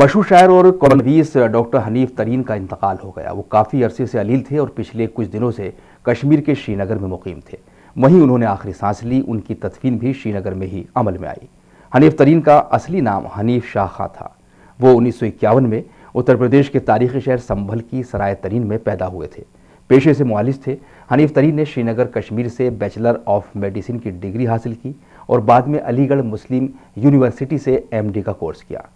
मशहूर शायर और कॉलवीस डॉक्टर हनीफ तरीन का इंतकाल हो गया वो काफ़ी अरसे से अलील थे और पिछले कुछ दिनों से कश्मीर के श्रीनगर में मुकीम थे वहीं उन्होंने आखिरी सांस ली उनकी तदफीन भी श्रीनगर में ही अमल में आई हनीफ तरीन का असली नाम हनीफ शाह खां था वो उन्नीस में उत्तर प्रदेश के तारीखी शहर संभल की सराय तरीन में पैदा हुए थे पेशे से मालिज थे हनीफ तरीन ने श्रीनगर कश्मीर से बैचलर ऑफ मेडिसिन की डिग्री हासिल की और बाद में अलीगढ़ मुस्लिम यूनिवर्सिटी से एमडी का कोर्स किया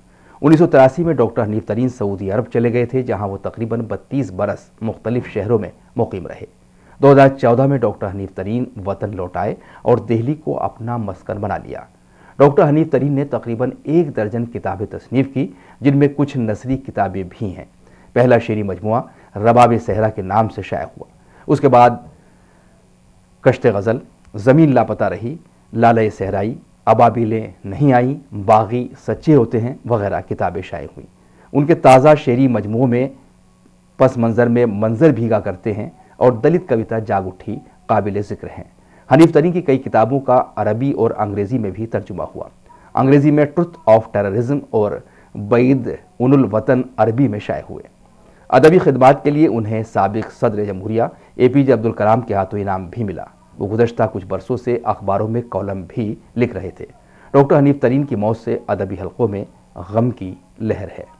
उन्नीस में डॉक्टर हनीफ तरीन सऊदी अरब चले गए थे जहां वो तकरीबन 32 बरस मुख्तलिफ शहरों में मुकीम रहे 2014 में डॉक्टर हनीफ तरीन वतन लौट आए और दिल्ली को अपना मस्कन बना लिया डॉक्टर हनीफ तरीन ने तकरीबन एक दर्जन किताबें तसनीफ की जिनमें कुछ नसरी किताबें भी हैं पहला शेरी मजमु रबाब सहरा के नाम से शाया हुआ उसके बाद कश्त गज़ल ज़मीन लापता रही लाल सहराई अबाबिले नहीं आई बागी सच्चे होते हैं वगैरह किताबें शाये हुई उनके ताज़ा शेरी मजमू में पस मंज़र में मंज़र भीगा करते हैं और दलित कविता जाग उठी काबिल ज़िक्र हैं हनीफ तरी की कई किताबों का अरबी और अंग्रेज़ी में भी तर्जुमा हुआ अंग्रेज़ी में ट्रुथ ऑफ टेररिज्म और बैद उनवतन अरबी में शाये हुए अदबी खदमात के लिए उन्हें सबक सदर जमहूरिया ए पी जे अब्दुल कलाम के हाथों इनाम भी मिला वो गुजशत कुछ बरसों से अखबारों में कॉलम भी लिख रहे थे डॉक्टर हनीफ तरीन की मौत से अदबी हलकों में गम की लहर है